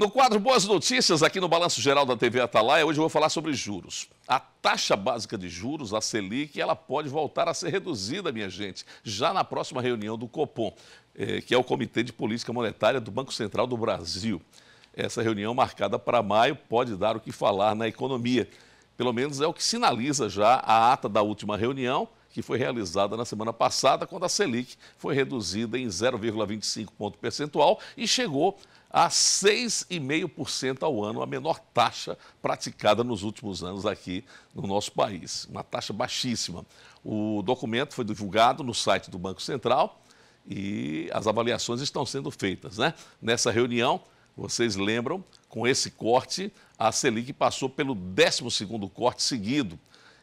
No quadro Boas Notícias, aqui no Balanço Geral da TV Atalaia, hoje eu vou falar sobre juros. A taxa básica de juros, a Selic, ela pode voltar a ser reduzida, minha gente, já na próxima reunião do Copom, eh, que é o Comitê de Política Monetária do Banco Central do Brasil. Essa reunião marcada para maio pode dar o que falar na economia. Pelo menos é o que sinaliza já a ata da última reunião, que foi realizada na semana passada, quando a Selic foi reduzida em 0,25 ponto percentual e chegou a 6,5% ao ano, a menor taxa praticada nos últimos anos aqui no nosso país. Uma taxa baixíssima. O documento foi divulgado no site do Banco Central e as avaliações estão sendo feitas. Né? Nessa reunião, vocês lembram, com esse corte, a Selic passou pelo 12º corte seguido.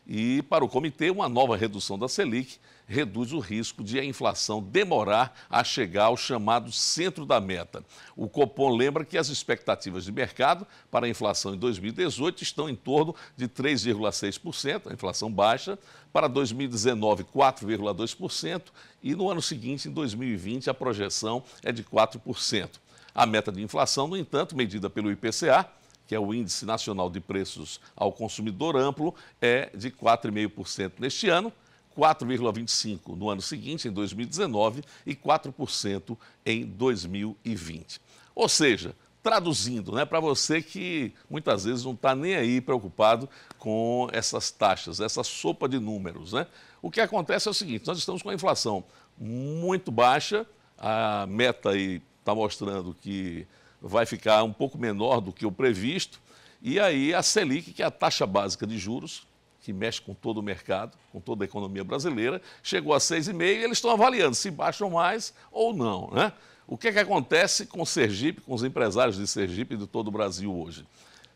E para o comitê, uma nova redução da Selic reduz o risco de a inflação demorar a chegar ao chamado centro da meta. O Copom lembra que as expectativas de mercado para a inflação em 2018 estão em torno de 3,6%, a inflação baixa, para 2019, 4,2%, e no ano seguinte, em 2020, a projeção é de 4%. A meta de inflação, no entanto, medida pelo IPCA, que é o Índice Nacional de Preços ao Consumidor Amplo, é de 4,5% neste ano, 4,25% no ano seguinte, em 2019, e 4% em 2020. Ou seja, traduzindo, né, para você que muitas vezes não está nem aí preocupado com essas taxas, essa sopa de números. Né? O que acontece é o seguinte: nós estamos com a inflação muito baixa, a meta aí está mostrando que vai ficar um pouco menor do que o previsto. E aí a Selic, que é a taxa básica de juros, que mexe com todo o mercado, com toda a economia brasileira, chegou a 6,5 e eles estão avaliando se baixam mais ou não. Né? O que, é que acontece com Sergipe, com os empresários de Sergipe e de todo o Brasil hoje?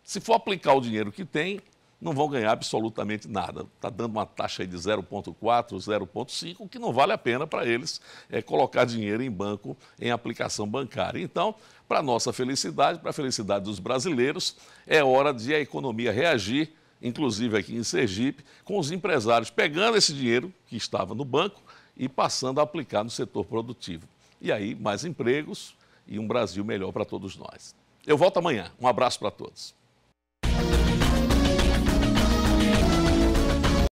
Se for aplicar o dinheiro que tem, não vão ganhar absolutamente nada. Está dando uma taxa de 0,4, 0,5, que não vale a pena para eles é, colocar dinheiro em banco, em aplicação bancária. Então, para nossa felicidade, para a felicidade dos brasileiros, é hora de a economia reagir, inclusive aqui em Sergipe, com os empresários pegando esse dinheiro que estava no banco e passando a aplicar no setor produtivo. E aí, mais empregos e um Brasil melhor para todos nós. Eu volto amanhã. Um abraço para todos.